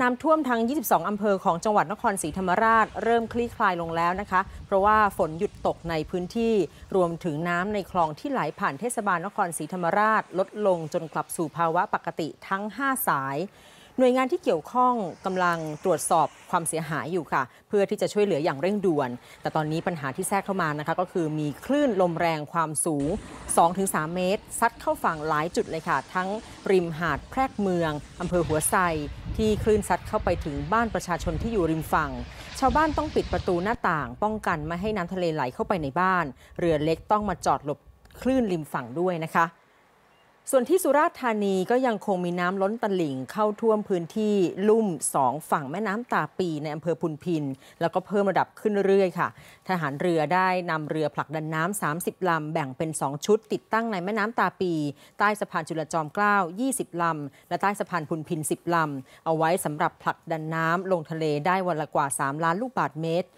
น้ำท่วมทั้ง22 อำเภอของจังหวัดนครศรีธรรมราชเริ่มคลี่คลายลงแล้วนะคะ เพราะว่าฝนหยุดตกในพื้นที่รวมถึงน้ำในคลองที่ไหลผ่านเทศบาลนครศรีธรรมราชลดลงจนกลับสู่ภาวะปกติทั้ง 5 สาย หน่วยงานที่เกี่ยวข้องกำลังตรวจสอบความเสียหายอยู่ค่ะ เพื่อที่จะช่วยเหลืออย่างเร่งด่วน แต่ตอนนี้ปัญหาที่แทรกเข้ามานะคะก็คือมีคลื่นลมแรงความสูง2-3เมตร ซัดเข้าฝั่งหลายจุดเลยค่ะทั้งริมหาดแพรกเมืองอำเภอหัวไซที่คลื่นซัดเข้าไปถึงบ้านประชาชนที่อยู่ริมฝั่ง ชาวบ้านต้องปิดประตูหน้าต่าง ป้องกันไม่ให้น้ำทะเลไหลเข้าไปในบ้าน เรือเล็กต้องมาจอดหลบคลื่นริมฝั่งด้วยนะคะส่วนที่สุราษฎร์ธานีก็ยังคงมีน้ำล้นตลิ่งเข้าท่วมพื้นที่ลุ่มสองฝั่งแม่น้ำตาปีในอำเภอพุนพิน แล้วก็เพิ่มระดับขึ้นเรื่อยๆค่ะ ทหารเรือได้นำเรือผลักดันน้ำ 30 ลำแบ่งเป็น 2 ชุดติดตั้งในแม่น้ำตาปี ใต้สะพานจุลจอมเกล้า 20 ลำและใต้สะพานพุนพิน 10 ลำเอาไว้สำหรับผลักดันน้ำลงทะเลได้วันละกว่า 3 ล้านลูกบาศก์เมตร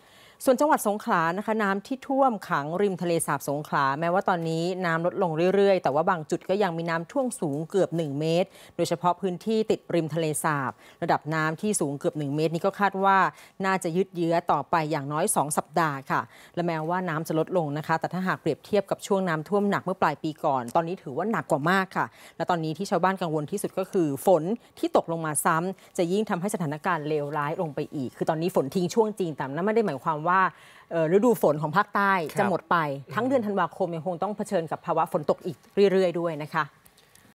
ส่วนจังหวัดสงขลานะคะน้ำที่ท่วมขังริมทะเลสาบสงขลาแม้ว่าตอนนี้น้ำลดลงเรื่อยๆ แต่ว่าบางจุดก็ยังมีน้ำท่วมสูงเกือบ 1 เมตร โดยเฉพาะพื้นที่ติดริมทะเลสาบระดับน้ำที่สูงเกือบ 1 เมตร นี้ก็คาดว่าน่าจะยืดเยื้อต่อไปอย่างน้อย 2 สัปดาห์ค่ะและแม้ว่าน้ำจะลดลงนะคะแต่ถ้าหากเปรียบเทียบกับช่วงน้ำท่วมหนักเมื่อปลายปีก่อนตอนนี้ถือว่าหนักกว่ามากค่ะ และตอนนี้ที่ชาวบ้านกังวลที่สุดก็คือ ฝนที่ตกลงมาซ้ำจะยิ่งทำให้สถานการณ์เลวร้ายลงไปอีก คือตอนนี้ฝนทิ้งช่วงจริงแต่นั่นไม่ได้หมายความว่าว่าฤดูฝนของภาคใต้จะหมดไปทั้งเดือนธันวาคมยังคงต้องเผชิญกับภาวะฝนตกอีกเรื่อยๆ ด้วยนะคะ